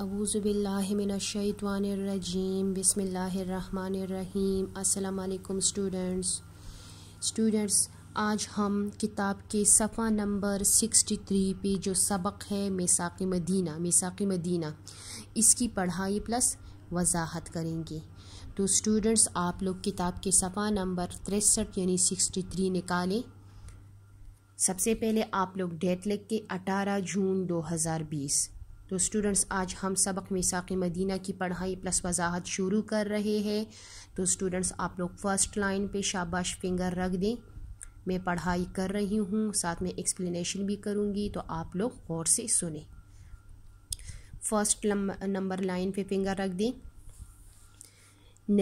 अबूज़बिल्लाशवानरजीम बसमीम अल्लाम students students आज हम किताब के सफ़ा नंबर सिक्सटी थ्री पे जो सबक है मिसाक मदीना मिसाक मदीना इसकी पढ़ाई प्लस वजाहत करेंगे तो स्टूडेंट्स आप लोग किताब के सफ़ा नंबर तिरसठ यानी सिक्सटी थ्री निकालें सबसे पहले आप लोग डेट लिख के अठारह जून दो हज़ार बीस तो स्टूडेंट्स आज हम सबक मिसाक मदीना की पढ़ाई प्लस वजाहत शुरू कर रहे हैं तो स्टूडेंट्स आप लोग फर्स्ट लाइन पे शाबाश फिंगर रख दें मैं पढ़ाई कर रही हूँ साथ में एक्सप्लेनेशन भी करूँगी तो आप लोग गौर से सुने फर्स्ट नंबर लाइन पे फिंगर रख दें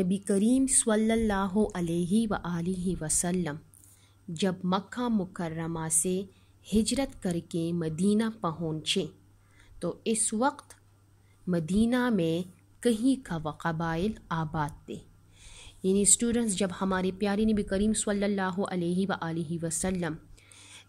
नबी करीम सल्लल्लाहु अलैहि व आलिहि वसल्लम जब मक्का मुकर्रमा से हिजरत करके मदीना पहुँचे तो इस वक्त मदीना में कहीं का कबाइल आबाद थे यानी स्टूडेंट्स जब हमारे प्यारे नबी करीम सल्लल्लाहु अलैहि व वसल्लम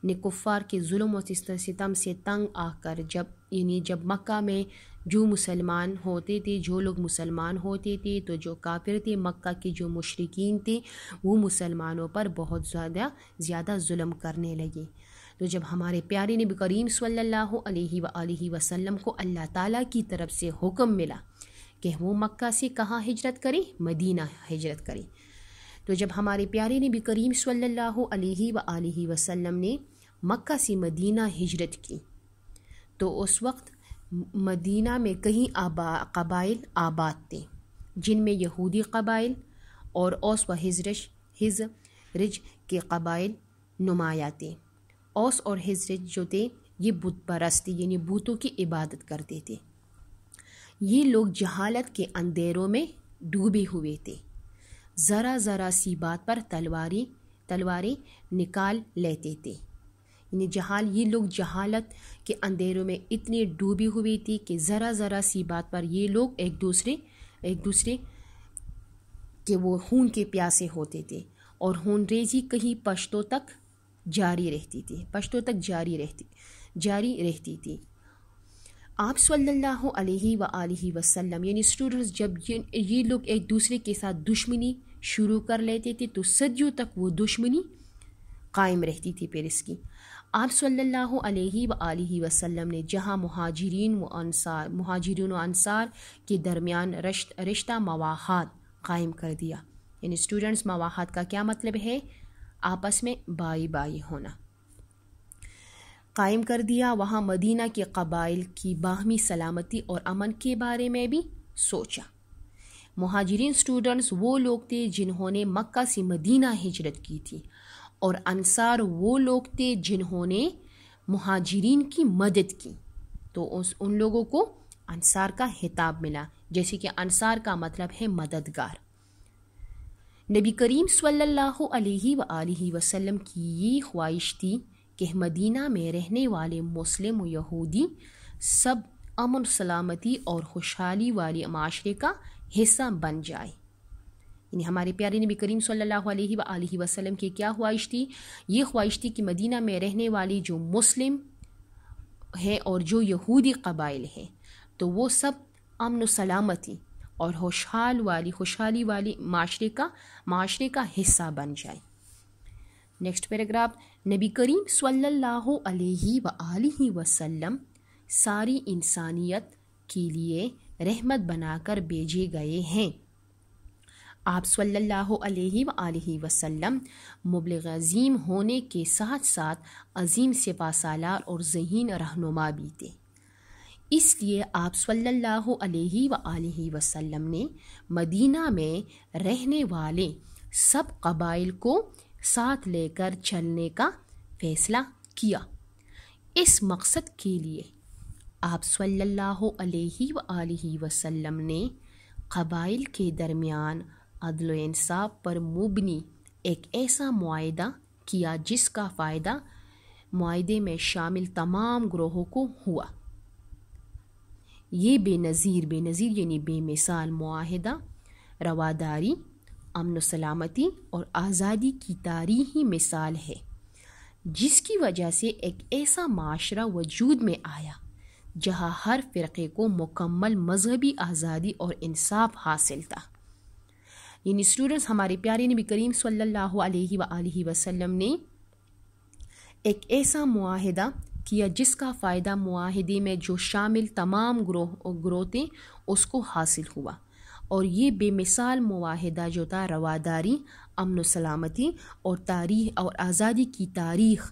ने कुफ़ार के जुल्म और सितम से तंग आकर जब यानी जब मक्का में जो मुसलमान होते थे जो लोग मुसलमान होते थे तो जो काफिर थे मक्का के जो मशरकिन थे वो मुसलमानों पर बहुत ज़्यादा ज़्यादा जुल्म करने लगे तो जब हमारे प्यारे नबी करीम सल्लल्लाहु अलैहि वसल्लम को अल्लाह ताला की तरफ से हुक्म मिला कि वो मक्का से कहाँ हिजरत करें मदीना हिजरत करें तो जब हमारे प्यारे नबी करीम सल्लल्लाहु अलैहि वसल्लम ने मक्का से मदीना हिजरत की तो उस वक्त मदीना में कई आबा कबाइल आबाद थे जिनमें यहूदी कबाइल और औस व हिजरश हिज रिज के कबाइल नुमाया थे ओस और हिजरेज जो थे ये बुत परस्ती यानी बूतों की इबादत करते थे ये लोग जहालत के अंधेरों में डूबे हुए थे ज़रा ज़रा सी बात पर तलवारी तलवारें निकाल लेते थे यानी जहाल ये लोग जहालत के अंधेरों में इतने डूबी हुई थी कि ज़रा ज़रा सी बात पर ये लोग एक दूसरे एक दूसरे के वो खून के प्यासे होते थे और खून रेजी कहीं पश्तों तक जारी रहती थी पश्तों तक जारी रहती जारी रहती थी आप सल्लल्लाहु अलैहि व आलिहि वसल्लम यानी स्टूडेंट्स जब ये ये लोग एक दूसरे के साथ दुश्मनी शुरू कर लेते थे तो सदियों तक वो दुश्मनी कायम रहती थी पेरिस की आप सल्लल्लाहु अलैहि व आलिहि वसल्लम ने जहाँ महाजरीन व अनसार महाजरीन व अनसार के दरमियान रिश्ता मवाहत कायम कर दिया यानी स्टूडेंट्स मवाहात का क्या मतलब है आपस में बाई बाई होना कायम कर दिया वहाँ मदीना के कबाइल की बाहमी सलामती और अमन के बारे में भी सोचा महाजरीन स्टूडेंट्स वो लोग थे जिन्होंने मक्का से मदीना हिजरत की थी और अनसार वो लोग थे जिन्होंने महाजरीन की मदद की तो उस उन लोगों को अनसार का हिताब मिला जैसे कि अनसार का मतलब है मददगार नबी करीम सल्लल्लाहु अलैहि व वसल्लम की ये ख्वाहिश थी कि मदीना में रहने वाले मुस्लिम यहूदी सब अमन सलामती और खुशहाली वाले माशरे का हिस्सा बन जाए यानी हमारे प्यारे नबी करीम सल्लल्लाहु अलैहि व वसल्लम की क्या ख्वाहिश थी ये ख्वाहिश थी कि मदीना में रहने वाले जो मुस्लिम हैं और जो यहूदी कबाइल हैं तो वो सब अमन सलामती और खुशहाल वाली खुशहाली वाली माशरे का माशरे का हिस्सा बन जाए नेक्स्ट पैराग्राफ नबी करीम सल्लल्लाहु अलैहि व वसल्लम सारी इंसानियत के लिए रहमत बनाकर भेजे गए हैं आप सल्लल्लाहु अलैहि व वसल्लम मुबलग अजीम होने के साथ साथ अजीम सिपा सालार और जहीन रहनुमा भी थे इसलिए आप सल्लल्लाहु अलैहि अलैहि वसल्लम ने मदीना में रहने वाले सब कबाइल को साथ लेकर चलने का फैसला किया इस मकसद के लिए आप सल्लल्लाहु अलैहि अलैहि वसल्लम ने कबाइल के दरमियान अदल इंसाफ पर मुबनी एक ऐसा माहा किया जिसका फ़ायदा माहे में शामिल तमाम ग्रोहों को हुआ ये बेनज़ीर बेनज़ीर यानी बेमिसाल माहिदा रवादारी अमन सलामती और आज़ादी की तारीखी मिसाल है जिसकी वजह से एक ऐसा माशरा वजूद में आया जहाँ हर फ़िरक़े को मुकम्मल मजहबी आज़ादी और इंसाफ हासिल था यानी स्टूडेंट्स हमारे प्यारे नबी करीम सल्लल्लाहु अलैहि वसल्लम ने एक ऐसा माहदा किया जिसका फ़ायदा माहदे में जो शामिल तमाम ग्रोह और उसको हासिल हुआ और ये बेमिसाल माहदा जो था रवादारी अमन सलामती और तारीख और आज़ादी की तारीख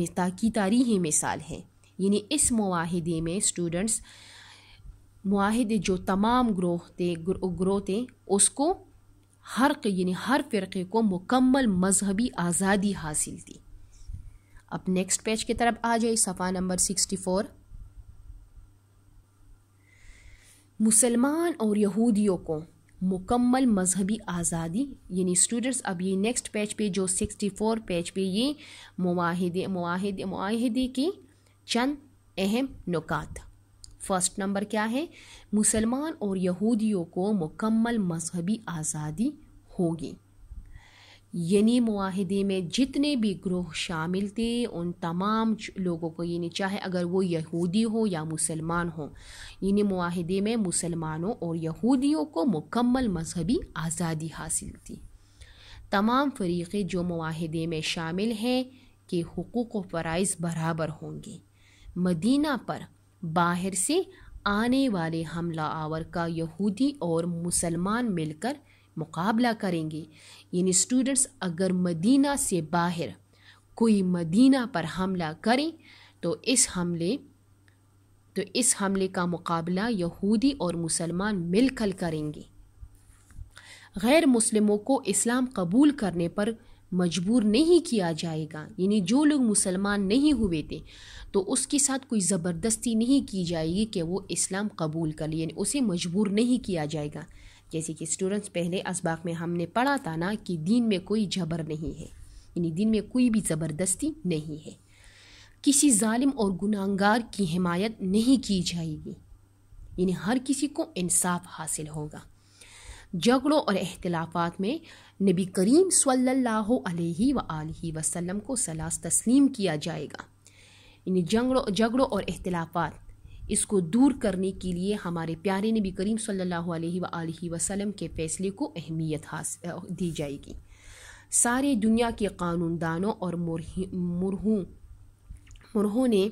में ताकि तारीखी मिसाल है यानी इस माहदे में स्टूडेंट्स माहदे जो तमाम ग्रोह थे ग्रो थे उसको हर यानी हर फ़िरक़े को मुकम्मल मजहबी आज़ादी हासिल थी अब नेक्स्ट पेज की तरफ आ जाइए सफ़ा नंबर सिक्सटी फोर मुसलमान और यहूदियों को मुकम्मल मजहबी आज़ादी यानी स्टूडेंट्स अब ये नेक्स्ट पेज पे जो सिक्सटी फोर पेज पे ये माहदे माहदे माहदे की चंद अहम नुकात फर्स्ट नंबर क्या है मुसलमान और यहूदियों को मुकम्मल मजहबी आज़ादी होगी यानी माहदे में जितने भी ग्रोह शामिल थे उन तमाम लोगों को यानी चाहे अगर वो यहूदी हो या मुसलमान हो यानी माहदे में मुसलमानों और यहूदियों को मुकम्मल मजहबी आज़ादी हासिल थी तमाम फरीक़े जो माहदे में शामिल हैं के हकूक़ व फ़राइज़ बराबर होंगे मदीना पर बाहर से आने वाले हमला आवर का यहूदी और मुसलमान मिलकर मुकाबला करेंगे यानी स्टूडेंट्स अगर मदीना से बाहर कोई मदीना पर हमला करें तो इस हमले तो इस हमले का मुकाबला यहूदी और मुसलमान मिलकर करेंगे गैर मुस्लिमों को इस्लाम कबूल करने पर मजबूर नहीं किया जाएगा यानी जो लोग मुसलमान नहीं हुए थे तो उसके साथ कोई ज़बरदस्ती नहीं की जाएगी कि वो इस्लाम कबूल कर ले यानी उसे मजबूर नहीं किया जाएगा जैसे कि स्टूडेंट्स पहले इसबाक में हमने पढ़ा था ना कि दीन में कोई जबर नहीं है यानी दीन में कोई भी ज़बरदस्ती नहीं है किसी जालिम और गुनागार की हिमायत नहीं की जाएगी यानी हर किसी को इंसाफ हासिल होगा झगड़ों और अख्तिलाफ़ात में नबी करीम सल्लल्लाहु अलैहि वसल्लम को सलास तस्लीम किया जाएगा इन झगड़ों झगड़ों और अख्तिलाफ़ात इसको दूर करने के लिए हमारे प्यारे नबी करीम सल्लल्लाहु अलैहि वसल्लम के फ़ैसले को अहमियत दी जाएगी सारे दुनिया के कानूनदानों और मुरहों मुरहों ने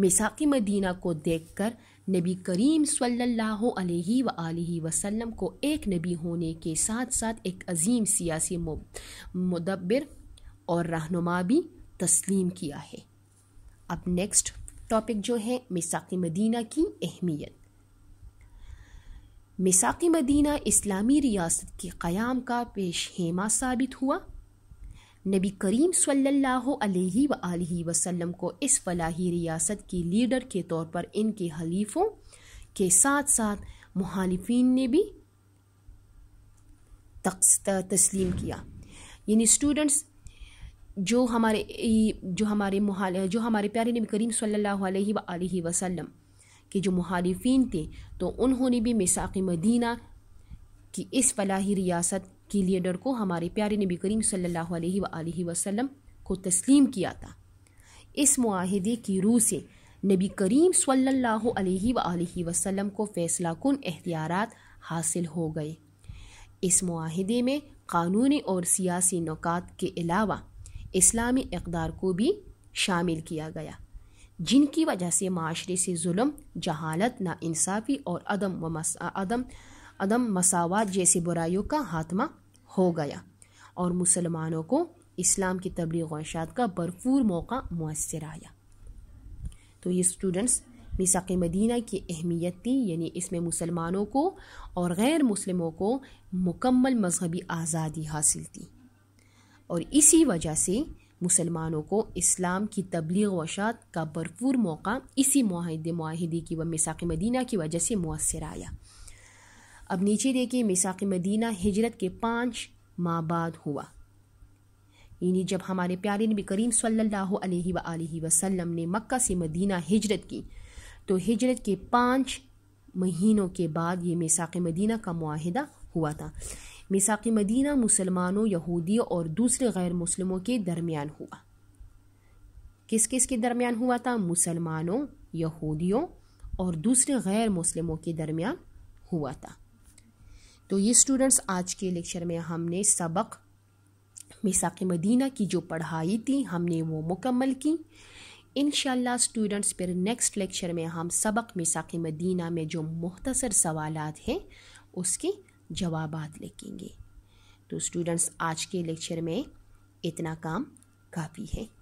मिसाक़ी मदीना को देखकर नबी करीम सल्लल्लाहु अलैहि व वसल्लम को एक नबी होने के साथ साथ एक अजीम सियासी मुदब्बर और रहनुमा भी तस्लीम किया है अब नेक्स्ट टॉपिक जो है मिसाक मदीना की अहमियत मिसाक मदीना इस्लामी रियासत के क़याम का पेश हेमा साबित हुआ नबी करीम सल्लल्लाहु अलैहि व वसल्लम को इस फलाही रियासत के लीडर के तौर पर इनके हलीफों के साथ साथ मुहालिफिन ने भी तस्लीम किया यानी स्टूडेंट्स जो हमारे जो हमारे जो हमारे प्यारे नबी करीम सल्लल्लाहु अलैहि वसल्लम के जो मुहालिफिन थे तो उन्होंने भी मिसाक मदीना की इस फलाही रियासत के लीडर को हमारे प्यारे नबी करीम सल्लल्लाहु अलैहि वसल्लम को तस्लीम किया था इस माहदे की रूह से नबी करीम सल्ला वसलम वसल्लम को फैसला कन अख्तियार हासिल हो गए इस माहदे में कानूनी और सियासी नुकात के अलावा इस्लामी इकदार को भी शामिल किया गया जिनकी वजह से माशरे से जुल्म जहालत नासाफ़ी और अदम व अदम अदम मसावत जैसी बुराइयों का हाथमा हो गया और मुसलमानों को इस्लाम की तबलीग वशात का भरपूर मौका मैसर आया तो ये स्टूडेंट्स मिसाक मदीना की अहमियत थी यानी इसमें मुसलमानों को और गैर मुसलमों को मुकम्मल मजहबी आज़ादी हासिल थी और इसी वजह से मुसलमानों को इस्लाम की तबलीग वशात का भरपूर मौका इसी माहदे माहदे की व मिसाक मदीना की वजह से मुसर आया अब नीचे देखिए मिसाक मदीना हिजरत के पाँच माह बाद हुआ यानी जब हमारे प्यारे नबी करीम सल्लल्लाहु अलैहि ने मक्का से मदीना हिजरत की तो हिजरत के पाँच महीनों के बाद ये मिसाक मदीना का माहदा हुआ था मिसाक मदीना मुसलमानों यहूदियों और दूसरे गैर मुसलमों के दरमियान हुआ किस किस के दरमियान हुआ था मुसलमानों यहूदियों और दूसरे गैर मुसलमों के दरमियान हुआ था तो ये स्टूडेंट्स आज के लेक्चर में हमने सबक मिसाक मदीना की जो पढ़ाई थी हमने वो मुकम्मल की इन स्टूडेंट्स फिर नेक्स्ट लेक्चर में हम सबक मिसाक मदीना में जो मुख्तसर सवाल हैं उसकी जवाब लिखेंगे तो स्टूडेंट्स आज के लेक्चर में इतना काम काफ़ी है